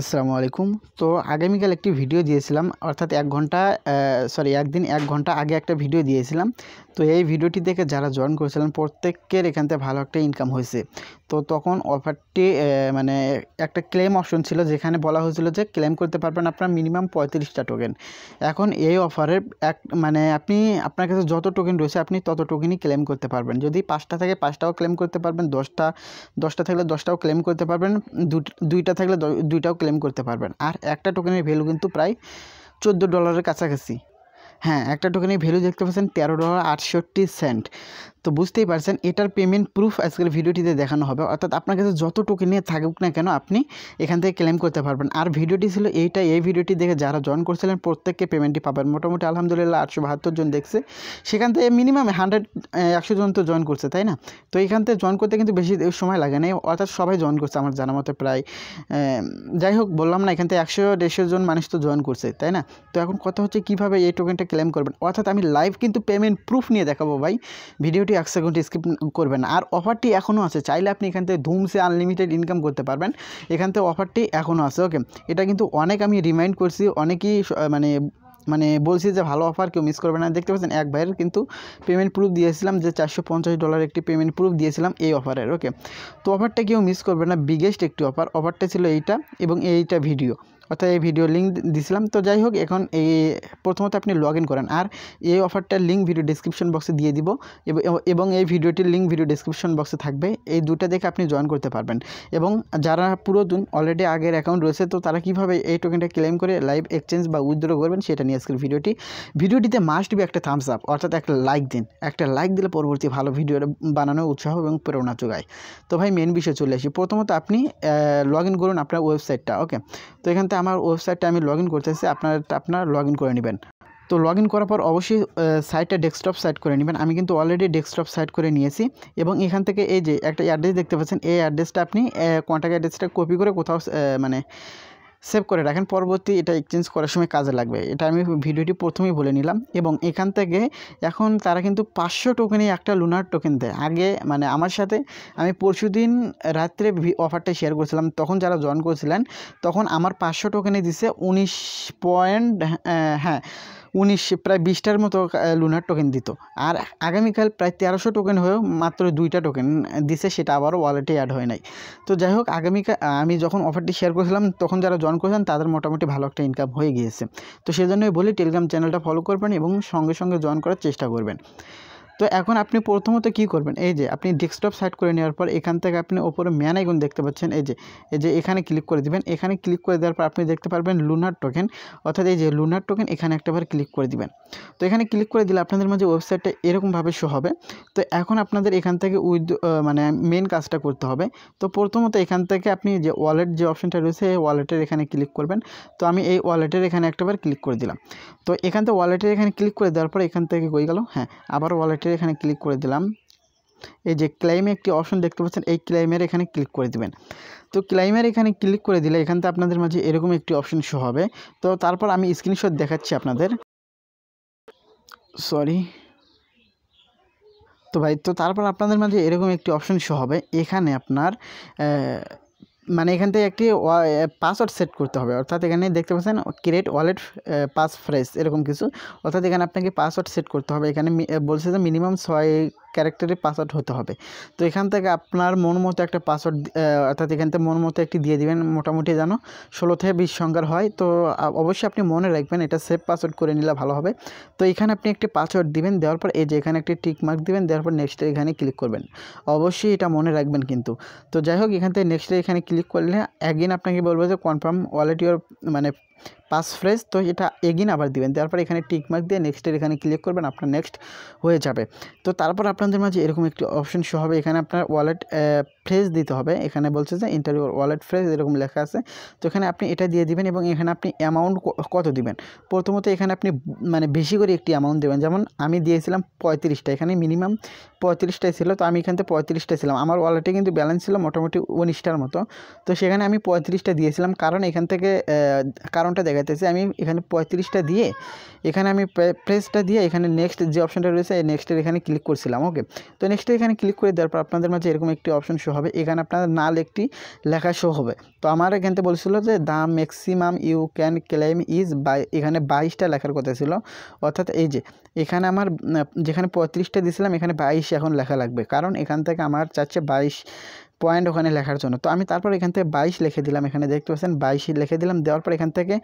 আসসালামু আলাইকুম তো আগামীকাল একটি ভিডিও দিয়েছিলাম অর্থাৎ এক ঘন্টা সরি একদিন এক ঘন্টা আগে একটা ভিডিও দিয়েছিলাম তো এই ভিডিওটি দেখে যারা জয়েন করেছিলেন প্রত্যেকের এখান থেকে ভালো একটা ইনকাম হয়েছে তো তখন অফারটি মানে একটা ক্লেম অপশন ছিল যেখানে বলা হয়েছিল যে ক্লেম করতে পারবেন আপনার মিনিমাম পঁয়ত্রিশটা টোকেন এখন এই অফারের এক মানে আপনি আপনার কাছে যত টোকেন রয়েছে আপনি তত টোকেনই ক্লেম করতে পারবেন যদি পাঁচটা থাকে পাঁচটাও ক্লেম করতে পারবেন দশটা দশটা থাকলে দশটাও ক্লেম করতে পারবেন দুইটা থাকলে দুইটাও ক্লেম ক্লেম করতে পারবেন আর একটা টোকেনের ভ্যালু কিন্তু প্রায় চোদ্দো ডলারের কাছাকাছি হ্যাঁ একটা টোকেনের ভ্যালু দেখতে পাচ্ছেন তেরো ডলার আটষট্টি সেন্ট তো বুঝতেই পারছেন এটার পেমেন্ট প্রুফ আজকের ভিডিওটিতে দেখানো হবে অর্থাৎ আপনার কাছে যত নিয়ে থাকুক না কেন আপনি এখান থেকে ক্লেম করতে পারবেন আর ভিডিওটি ছিল এইটা এই ভিডিওটি দেখে যারা জয়েন করছিলেন প্রত্যেককে পেমেন্টটি পাবেন মোটামুটি আলহামদুলিল্লাহ আটশো বাহাত্তর জন দেখছে সেখান থেকে মিনিমাম হান্ড্রেড একশো জন তো জয়েন করছে তাই না তো এখান থেকে জয়েন করতে কিন্তু বেশি সময় লাগে না অর্থাৎ সবাই জয়েন করছে আমার জানা মতো প্রায় যাই হোক বললাম না এখান থেকে একশো দেড়শো জন মানুষ তো জয়েন করছে তাই না তো এখন কথা হচ্ছে কিভাবে এই টোকেনটা ক্লেম করবেন অর্থাৎ আমি লাইভ কিন্তু পেমেন্ট প্রুফ নিয়ে দেখাবো ভাই ভিডিওটি একসা ঘন্টা স্ক্রিপ্ট করবেন আর অফারটি এখনো আছে চাইলে আপনি এখানতে ধুমসে আনলিমিটেড ইনকাম করতে পারবেন এখানতে অফারটি এখনো আছে ওকে এটা কিন্তু অনেক আমি রিমাইন্ড করছি অনেকেই মানে মানে বলছি যে ভালো অফার কি মিস করবেন না দেখতে পাচ্ছেন একবার কিন্তু পেমেন্ট প্রুফ দিয়েছিলাম যে 450 ডলার একটি পেমেন্ট প্রুফ দিয়েছিলাম এই অফারে ওকে তো অফারটা কেউ মিস করবেন না బిগেস্ট একটা অফার অফারটা ছিল এইটা এবং এইটা ভিডিও অর্থাৎ এই ভিডিও লিঙ্ক দিছিলাম তো যাই হোক এখন এই প্রথমত আপনি লগ করেন আর এই অফারটার লিঙ্ক ভিডিও ডিসক্রিপশন বক্সে দিয়ে দিব এবং এই ভিডিওটির লিঙ্ক ভিডিও ডিসক্রিপশন বক্সে থাকবে এই দুটা দেখে আপনি জয়েন করতে পারবেন এবং যারা দিন অলরেডি আগের অ্যাকাউন্ট রয়েছে তো তারা কীভাবে এই টোকেনটা ক্লেম করে লাইভ এক্সচেঞ্জ বা উইথড্র করবেন সেটা নিয়ে আজকের ভিডিওটি ভিডিওটিতে মাস্ট বি একটা থামস আপ অর্থাৎ একটা লাইক দিন একটা লাইক দিলে পরবর্তী ভালো ভিডিও বানানো উৎসাহ এবং প্রেরণা যোগায় তো ভাই মেন বিষয়ে চলে আসি প্রথমত আপনি লগ করুন আপনার ওয়েবসাইটটা ওকে তো এখান থেকে আমার ওয়েবসাইটটা আমি লগ ইন করতেছি আপনারা আপনার লগ ইন করে নেবেন তো লগ ইন করার পর অবশ্যই সাইটটা ডেস্কটপ সাইট করে নেবেন আমি কিন্তু অলরেডি ডেস্কটপ সাইট করে নিয়েছি এবং এখান থেকে এই যে একটা অ্যাড্রেস দেখতে পাচ্ছেন এই অ্যাড্রেসটা আপনি কন্ট্যাক্ট অ্যাড্রেসটা কপি করে কোথাও মানে সেভ করে রাখেন পরবর্তী এটা এক্সচেঞ্জ করার সময় কাজে লাগবে এটা আমি ভিডিওটি প্রথমেই বলে নিলাম এবং এখান থেকে এখন তারা কিন্তু পাঁচশো টোকেনে একটা লুনার টোকেন দেয় আগে মানে আমার সাথে আমি পরশু দিন রাত্রে অফারটা শেয়ার করছিলাম তখন যারা জয়েন করছিলেন তখন আমার পাঁচশো টোকেনে দিছে উনিশ পয়েন্ট হ্যাঁ, হ্যাঁ উনিশ প্রায় বিশটার মতো লুনার টোকেন দিত আর আগামীকাল প্রায় তেরোশো টোকেন হয়েও মাত্র দুইটা টোকেন দিছে সেটা আবার ওয়ালেটে অ্যাড হয় নাই তো যাই হোক আগামীকাল আমি যখন অফারটি শেয়ার করেছিলাম তখন যারা জয়েন করেছেন তাদের মোটামুটি ভালো একটা ইনকাম হয়ে গিয়েছে তো সেজন্যই বলি টেলিগ্রাম চ্যানেলটা ফলো করবেন এবং সঙ্গে সঙ্গে জয়েন করার চেষ্টা করবেন তো এখন আপনি প্রথমত কি করবেন এই যে আপনি ডেস্কটপ সাইড করে নেওয়ার পর এখান থেকে আপনি ওপরে ম্যান আইকন দেখতে পাচ্ছেন এই যে এই যে এখানে ক্লিক করে দিবেন এখানে ক্লিক করে দেওয়ার পর আপনি দেখতে পারবেন লুনার টোকেন অর্থাৎ এই যে লুনার টোকেন এখানে একটাবার ক্লিক করে দিবেন তো এখানে ক্লিক করে দিলে আপনাদের মাঝে ওয়েবসাইটটা এরকমভাবে শো হবে তো এখন আপনাদের এখান থেকে উইথ মানে মেন কাজটা করতে হবে তো প্রথমত এখান থেকে আপনি যে ওয়ালেট যে অপশনটা রয়েছে এই ওয়ালেটের এখানে ক্লিক করবেন তো আমি এই ওয়ালেটের এখানে একটাবার ক্লিক করে দিলাম তো এখান থেকে ওয়ালেটের এখানে ক্লিক করে দেওয়ার পর এখান থেকে হয়ে গেল হ্যাঁ আবার ওয়ালেটের অপশনটির এখানে ক্লিক করে দিলাম এই যে ক্লাইমে একটি অপশন দেখতে পাচ্ছেন এই ক্লাইমের এখানে ক্লিক করে দিবেন তো ক্লাইমের এখানে ক্লিক করে দিলে এখান থেকে আপনাদের মাঝে এরকম একটি অপশন শো হবে তো তারপর আমি স্ক্রিনশট দেখাচ্ছি আপনাদের সরি তো ভাই তো তারপর আপনাদের মাঝে এরকম একটি অপশন শো হবে এখানে আপনার মানে এখান থেকে একটি পাসওয়ার্ড সেট করতে হবে অর্থাৎ এখানে দেখতে পাচ্ছেন ক্রিয়েট ওয়ালেট পাস ফ্রেশ এরকম কিছু অর্থাৎ এখানে আপনাকে পাসওয়ার্ড সেট করতে হবে এখানে বলছে যে মিনিমাম ছয় ক্যারেক্টারের পাসওয়ার্ড হতে হবে তো এখান থেকে আপনার মন মতো একটা পাসওয়ার্ড অর্থাৎ এখান থেকে মন মতো একটি দিয়ে দিবেন মোটামুটি যেন ষোলো থেকে বিশ সংখ্যার হয় তো অবশ্যই আপনি মনে রাখবেন এটা সেফ পাসওয়ার্ড করে নিলে ভালো হবে তো এখানে আপনি একটি পাসওয়ার্ড দিবেন দেওয়ার পর এই যে এখানে একটি টিক মার্ক দিবেন দেওয়ার পর নেক্সটে এখানে ক্লিক করবেন অবশ্যই এটা মনে রাখবেন কিন্তু তো যাই হোক এখান থেকে নেক্সটে এখানে ক্লিক করলে একদিন আপনাকে বলবো যে কনফার্ম ওয়ালেট ইউর মানে পাস ফ্রেজ তো এটা এগিন আবার দিবেন তারপর এখানে টিকমার্ক দিয়ে নেক্সটের এখানে ক্লিক করবেন আপনার নেক্সট হয়ে যাবে তো তারপর আপনাদের মাঝে এরকম একটি অপশন শো হবে এখানে আপনার ওয়ালেট ফ্রেজ দিতে হবে এখানে বলছে যে ইন্টারভিউ ওয়ালেট ফ্রেজ এরকম লেখা আছে তো এখানে আপনি এটা দিয়ে দিবেন এবং এখানে আপনি অ্যামাউন্ট কত দিবেন প্রথমত এখানে আপনি মানে বেশি করে একটি অ্যামাউন্ট দেবেন যেমন আমি দিয়েছিলাম পঁয়ত্রিশটা এখানে মিনিমাম পঁয়ত্রিশটাই ছিল তো আমি এখান থেকে পঁয়ত্রিশটা ছিলাম আমার ওয়ালেটে কিন্তু ব্যালেন্স ছিল মোটামুটি উনিশটার মতো তো সেখানে আমি পঁয়ত্রিশটা দিয়েছিলাম কারণ এখান থেকে কারণটা দেখাতেছে আমি এখানে পঁয়ত্রিশটা দিয়ে এখানে আমি প্রেসটা দিয়ে এখানে নেক্সট যে অপশনটা রয়েছে নেক্সটের এখানে ক্লিক করছিলাম ওকে তো নেক্সটে এখানে ক্লিক করে দেওয়ার পর আপনাদের মাঝে এরকম একটি অপশন শো হবে এখানে আপনার নাল একটি লেখা শো হবে তো আমার এখান থেকে বলছিল যে the maximum you can claim is by এখানে বাইশটা লেখার কথা ছিল অর্থাৎ এই যে এখানে আমার যেখানে পঁয়ত্রিশটা দিয়েছিলাম এখানে বাইশ এখন লেখা লাগবে কারণ এখান থেকে আমার চাচ্ছে বাইশ পয়েন্ট ওখানে লেখার জন্য তো আমি তারপর এখান থেকে বাইশ লিখে দিলাম এখানে দেখতে পাচ্ছেন বাইশ লিখে দিলাম দেওয়ার পর এখান থেকে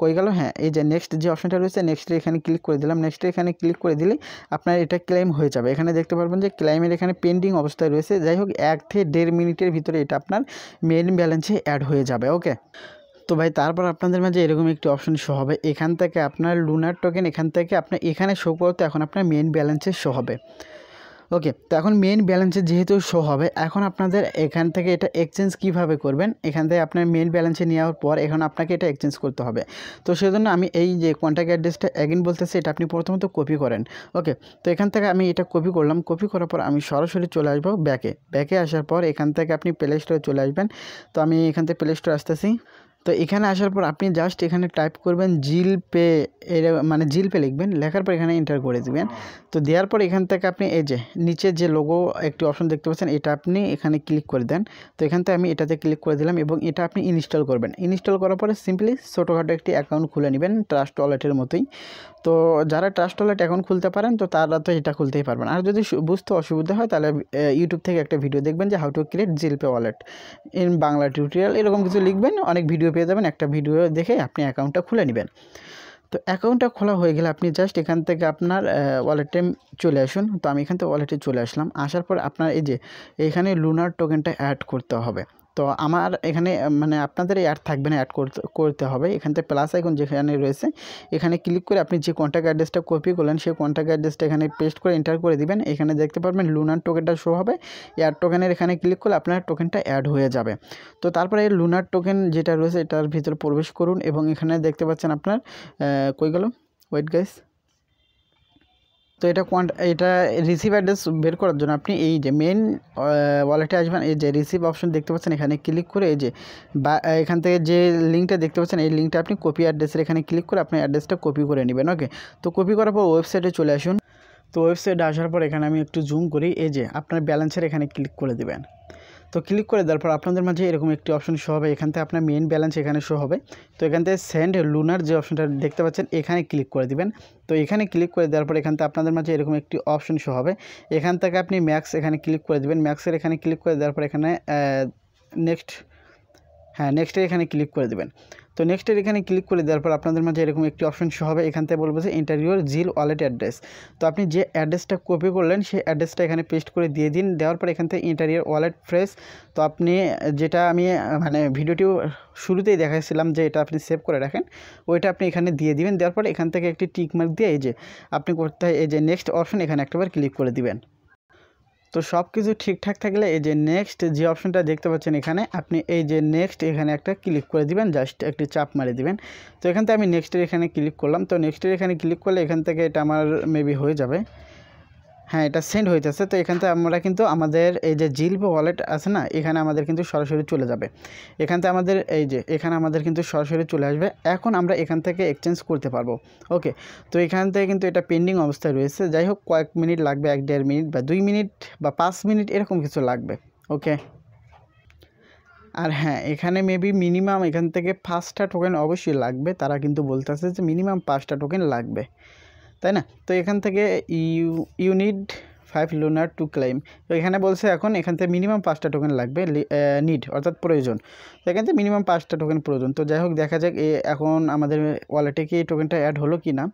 কই গেল হ্যাঁ এই যে নেক্সট যে অপশনটা রয়েছে নেক্সটে এখানে ক্লিক করে দিলাম নেক্সটে এখানে ক্লিক করে দিলে আপনার এটা ক্লেম হয়ে যাবে এখানে দেখতে পারবেন যে ক্লেমের এখানে পেন্ডিং অবস্থায় রয়েছে যাই হোক এক থেকে দেড় মিনিটের ভিতরে এটা আপনার মেন ব্যালেন্সে অ্যাড হয়ে যাবে ওকে তো ভাই তারপর আপনাদের মাঝে এরকম একটি অপশন শো হবে এখান থেকে আপনার লুনার টোকেন এখান থেকে আপনার এখানে শো করতে এখন আপনার মেন ব্যালেন্সে শো হবে ওকে তো এখন মেন ব্যালেন্সে যেহেতু শো হবে এখন আপনাদের এখান থেকে এটা এক্সচেঞ্জ কিভাবে করবেন এখান থেকে আপনার মেন ব্যালেন্সে নেওয়ার পর এখন আপনাকে এটা এক্সচেঞ্জ করতে হবে তো সেজন্য আমি এই যে কন্ট্যাক্ট অ্যাড্রেসটা অ্যাগেন বলতেছি এটা আপনি প্রথমত কপি করেন ওকে তো এখান থেকে আমি এটা কপি করলাম কপি করার পর আমি সরাসরি চলে আসবো ব্যাকে ব্যাকে আসার পর এখান থেকে আপনি প্লে স্টোরে চলে আসবেন তো আমি এখান থেকে প্লে স্টোরে আসতেছি তো এখানে আসার পর আপনি জাস্ট এখানে টাইপ করবেন জিল পে এর মানে জিল পে লিখবেন লেখার পর এখানে এন্টার করে দিবেন তো দেওয়ার পর এখান থেকে আপনি এই যে নিচে যে লোগো একটি অপশন দেখতে পাচ্ছেন এটা আপনি এখানে ক্লিক করে দেন তো এখান থেকে আমি এটাতে ক্লিক করে দিলাম এবং এটা আপনি ইনস্টল করবেন ইনস্টল করার পরে সিম্পলি ছোটোখাটো একটি অ্যাকাউন্ট খুলে নেবেন ট্রাস্ট ওয়ালেটের মতোই তো যারা ট্রাস্ট ওয়ালেট অ্যাকাউন্ট খুলতে পারেন তো তারা তো এটা খুলতেই পারবেন আর যদি বুঝতে অসুবিধা হয় তাহলে ইউটিউব থেকে একটা ভিডিও দেখবেন যে how to create ZilPay wallet in Bangla tutorial এরকম কিছু লিখবেন অনেক ভিডিও পেয়ে যাবেন একটা ভিডিও দেখে আপনি অ্যাকাউন্টটা খুলে নেবেন তো অ্যাকাউন্টটা খোলা হয়ে গেলে আপনি জাস্ট এখান থেকে আপনার ওয়ালেটে চলে আসুন তো আমি এখান থেকে ওয়ালেটে চলে আসলাম আসার পর আপনার এই যে এখানে লুনার টোকেনটা অ্যাড করতে হবে তো আমার এখানে মানে আপনাদের অ্যাড থাকবে না অ্যাড করতে হবে এখান থেকে প্লাস আইকন যেখানে রয়েছে এখানে ক্লিক করে আপনি যে কন্ট্যাক্ট অ্যাড্রেসটা কপি করলেন সেই কন্ট্যাক্ট অ্যাড্রেসটা এখানে পেস্ট করে এন্টার করে দিবেন এখানে দেখতে পারবেন লুনার টোকেনটা শো হবে অ্যাড টোকেনের এখানে ক্লিক করলে আপনার টোকেনটা অ্যাড হয়ে যাবে তো তারপরে লুনার টোকেন যেটা রয়েছে এটার ভিতরে প্রবেশ করুন এবং এখানে দেখতে পাচ্ছেন আপনার কই গেল ওয়েট গাইস তো এটা কোয়ান্ট এটা রিসিভ অ্যাড্রেস বের করার জন্য আপনি এই যে মেন ওয়ালেটে আসবেন এই যে রিসিভ অপশন দেখতে পাচ্ছেন এখানে ক্লিক করে এই যে বা এখান থেকে যে লিঙ্কটা দেখতে পাচ্ছেন এই লিঙ্কটা আপনি কপি অ্যাড্রেসের এখানে ক্লিক করে আপনি অ্যাড্রেসটা কপি করে নেবেন ওকে তো কপি করার পর ওয়েবসাইটে চলে আসুন তো ওয়েবসাইটে আসার পর এখানে আমি একটু জুম করি এই যে আপনার ব্যালেন্সের এখানে ক্লিক করে দেবেন তো ক্লিক করে দেওয়ার পর আপনাদের মাঝে এরকম একটি অপশন শো হবে এখান থেকে আপনার মেন ব্যালেন্স এখানে শো হবে তো এখান থেকে সেন্ড লুনার যে অপশনটা দেখতে পাচ্ছেন এখানে ক্লিক করে দিবেন তো এখানে ক্লিক করে দেওয়ার পর এখান থেকে আপনাদের মাঝে এরকম একটি অপশন শো হবে এখান থেকে আপনি ম্যাক্স এখানে ক্লিক করে দেবেন ম্যাক্সের এখানে ক্লিক করে দেওয়ার পর এখানে নেক্সট হ্যাঁ নেক্সটে এখানে ক্লিক করে দেবেন তো নেক্সট এ এখানে ক্লিক করে দেওয়ার পর আপনাদের মাঝে এরকম একটি অপশন শো হবে এইখানতে বলবো যে ইন্টারিয়র জিল ওয়ালেট অ্যাড্রেস তো আপনি যে অ্যাড্রেসটা কপি করলেন সেই অ্যাড্রেসটা এখানে পেস্ট করে দিয়ে দিন দেওয়ার পর এইখানতে ইন্টারিয়র ওয়ালেট প্রেস তো আপনি যেটা আমি মানে ভিডিওটিও শুরুতেই দেখাইছিলাম যে এটা আপনি সেভ করে রাখেন ওটা আপনি এখানে দিয়ে দিবেন দেওয়ার পর এইখানতে একটা টিক মার্ক দেয়া এই যে আপনি করতে এই যে নেক্সট অপশন এখানে একবার ক্লিক করে দিবেন তো সব কিছু ঠিকঠাক থাকলে এই যে নেক্সট যে অপশনটা দেখতে পাচ্ছেন এখানে আপনি এই যে নেক্সট এখানে একটা ক্লিক করে দিবেন জাস্ট একটি চাপ মারে দিবেন তো এখান থেকে আমি নেক্সটের এখানে ক্লিক করলাম তো নেক্সটের এখানে ক্লিক করলে এখান থেকে এটা আমার মেবি হয়ে যাবে হ্যাঁ এটা সেন্ড হইতেছে তো এখান থেকে আমরা কিন্তু আমাদের এই যে জিলপে ওয়ালেট আছে না এখানে আমাদের কিন্তু সরাসরি চলে যাবে এখানতে আমাদের এই যে এখানে আমাদের কিন্তু সরাসরি চলে আসবে এখন আমরা এখান থেকে এক্সচেঞ্জ করতে পারবো ওকে তো এখান থেকে কিন্তু এটা পেন্ডিং অবস্থায় রয়েছে যাই হোক কয়েক মিনিট লাগবে এক দেড় মিনিট বা দুই মিনিট বা পাঁচ মিনিট এরকম কিছু লাগবে ওকে আর হ্যাঁ এখানে মেবি মিনিমাম এখান থেকে পাঁচটা টোকেন অবশ্যই লাগবে তারা কিন্তু বলতেছে যে মিনিমাম পাঁচটা টোকেন লাগবে তাই না তো এখান থেকে you need five lunar to claim তো এখানে বলছে এখন এখান থেকে মিনিমাম পাঁচটা টোকেন লাগবে নিড অর্থাৎ প্রয়োজন তো এখান থেকে মিনিমাম পাঁচটা টোকেন প্রয়োজন তো যাই হোক দেখা যাক এখন আমাদের ওয়ালেটে কি টোকেনটা অ্যাড হলো কি না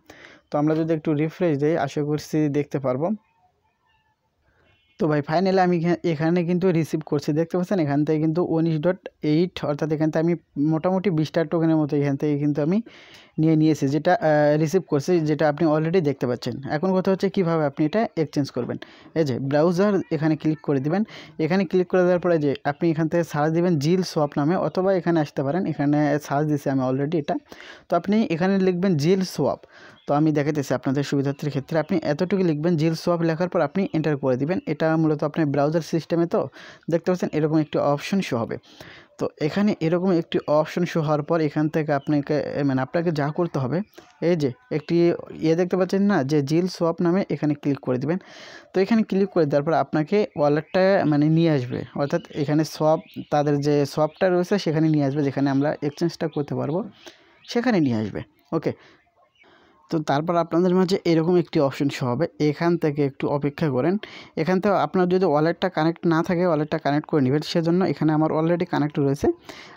তো আমরা যদি একটু রিফ্রেশ দিই আশা করছি দেখতে পারবো তো ভাই ফাইনালি আমি এখানে কিন্তু রিসিভ করছি দেখতে পাচ্ছেন এখানে তো কিন্তু 19.8 অর্থাৎ এখানে তো আমি মোটামুটি 20 টার টোকেনের মতো এখানে তো এই কিন্তু আমি নিয়ে নিয়েছি যেটা রিসিভ করছি যেটা আপনি অলরেডি দেখতে পাচ্ছেন এখন কথা হচ্ছে কিভাবে আপনি এটা এক্সচেঞ্জ করবেন এই যে ব্রাউজার এখানে ক্লিক করে দিবেন এখানে ক্লিক করে দেওয়ার পরে যে আপনি এখানে সার্চ দিবেন জিল সোয়াপ নামে অথবা এখানে আসতে পারেন এখানে সার্চ দিছি আমি অলরেডি এটা তো আপনি এখানে লিখবেন জিল সোয়াপ তো আমি দেখাতেছি আপনাদের সুবিধার্থের ক্ষেত্রে আপনি এতটুকু লিখবেন জিল সোয়াপ লেখার পর আপনি এন্টার করে দিবেন এটা মূলত আপনার ব্রাউজার সিস্টেমে তো দেখতে পাচ্ছেন এরকম একটি অপশন শো হবে তো এখানে এরকম একটি অপশন শো হওয়ার পর এখান থেকে আপনাকে মানে আপনাকে যা করতে হবে এই যে একটি ইয়ে দেখতে পাচ্ছেন না যে জিল সোয়াপ নামে এখানে ক্লিক করে দিবেন তো এখানে ক্লিক করে দেওয়ার পর আপনাকে ওয়ালেটটা মানে নিয়ে আসবে অর্থাৎ এখানে সোয়াপ তাদের যে সোয়াপটা রয়েছে সেখানে নিয়ে আসবে যেখানে আমরা এক্সচেঞ্জটা করতে পারবো সেখানে নিয়ে আসবে ওকে তো তারপর আপনাদের মাঝে এরকম একটি অপশন শো হবে এখান থেকে একটু অপেক্ষা করেন এখান থেকে আপনার যদি ওয়ালেটটা কানেক্ট না থাকে ওয়ালেটটা কানেক্ট করে নেবেন সেজন্য এখানে আমার অলরেডি কানেক্ট রয়েছে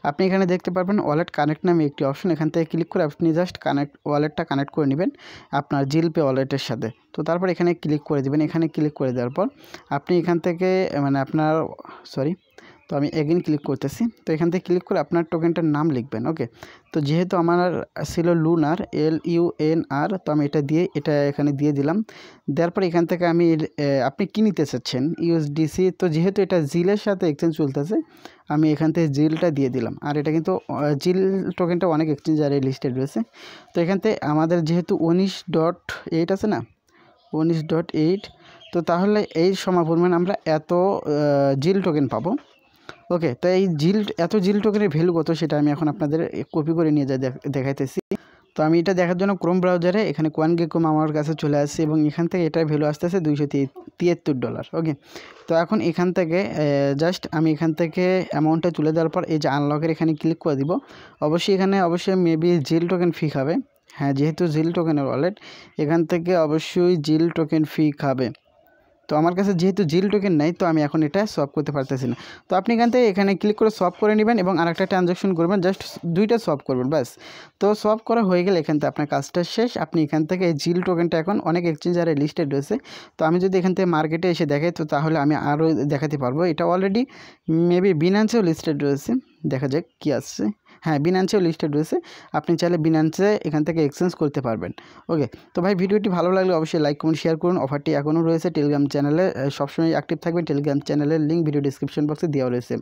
আপনি এখানে দেখতে পারবেন ওয়ালেট কানেক্ট নামে একটি অপশন এখান থেকে ক্লিক করে আপনি জাস্ট কানেক্ট ওয়ালেটটা কানেক্ট করে নেবেন আপনার জিলপে ওয়ালেটের সাথে তো তারপর এখানে ক্লিক করে দেবেন এখানে ক্লিক করে দেওয়ার পর আপনি এখান থেকে মানে আপনার সরি তো আমি এগেন ক্লিক করতেছি তো এখান থেকে ক্লিক করে আপনার টোকেনটার নাম লিখবেন ওকে তো যেহেতু আমার ছিল lunar L U N R তো আমি এটা দিয়ে এটা এখানে দিয়ে দিলাম দেওয়ার পর এখান থেকে আমি আপনি কী নিতে চাচ্ছেন ইউএসডিসি তো যেহেতু এটা জিলের সাথে এক্সচেঞ্জ চলতেছে আমি এখান থেকে জিলটা দিয়ে দিলাম আর এটা কিন্তু জিল টোকেনটা অনেক এক্সচেঞ্জ আর লিস্টেড রয়েছে তো এখান থেকে আমাদের যেহেতু উনিশ ডট এইট আছে না উনিশ ডট এইট তো তাহলে এই সমাপরিমাণ মানে আমরা এত জিল টোকেন পাবো ওকে তো এই জিল এত জিল টোকেনের ভ্যালু কত সেটা আমি এখন আপনাদের কপি করে নিয়ে যাই দেখাইতেছি তো আমি এটা দেখার জন্য ক্রোম ব্রাউজারে এখানে কোয়ান গেকম আমার কাছে চলে আসছে এবং এখান থেকে এটার ভ্যালু আসতেছে দুইশো তিয়াত্তর ডলার ওকে তো এখন এখান থেকে জাস্ট আমি এখান থেকে অ্যামাউন্টটা তুলে দেওয়ার পর এই যে আনলকের এখানে ক্লিক করে দিব অবশ্যই এখানে অবশ্যই মেবি জিল টোকেন ফি খাবে হ্যাঁ যেহেতু জিল টোকেনের ওয়ালেট এখান থেকে অবশ্যই জিল টোকেন ফি খাবে তো আমার কাছে যেহেতু জিল টোকেন নেই তো আমি এখন এটা সলভ করতে পারতেছি না তো আপনি এখান থেকে এখানে ক্লিক করে সলভ করে নেবেন এবং আর একটা ট্রানজাকশন করবেন জাস্ট দুইটা সফ করবেন ব্যাস তো সলভ করা হয়ে গেলে এখান থেকে আপনার কাজটা শেষ আপনি এখান থেকে এই জিল টোকেনটা এখন অনেক এক্সচেঞ্জারে লিস্টেড রয়েছে তো আমি যদি এখান থেকে মার্কেটে এসে দেখাই তো তাহলে আমি আরও দেখাতে পারবো এটা অলরেডি মেবি বিনান্সেও লিস্টেড রয়েছে দেখা যাক কী আসছে হ্যাঁ বিনান্সেও লিস্টেড রয়েছে আপনি চাইলে বিনান্সে এখান থেকে এক্সচেঞ্জ করতে পারবেন ওকে তো ভাই ভিডিওটি ভালো লাগলে অবশ্যই লাইক কমেন্ট শেয়ার করুন অফারটি এখনও রয়েছে টেলিগ্রাম চ্যানেলে সবসময় অ্যাক্টিভ থাকবেন টেলিগ্রাম চ্যানেলের লিঙ্ক ভিডিও ডিসক্রিপশন বক্সে দেওয়া রয়েছে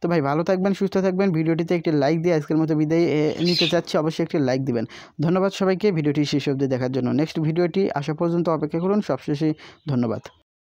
তো ভাই ভালো থাকবেন সুস্থ থাকবেন ভিডিওটিতে একটি লাইক দিয়ে আজকের মতো বিদায় নিতে চাচ্ছি অবশ্যই একটি লাইক দিবেন ধন্যবাদ সবাইকে ভিডিওটি শেষ অবধি দেখার জন্য নেক্সট ভিডিওটি আসা পর্যন্ত অপেক্ষা করুন সবশেষে ধন্যবাদ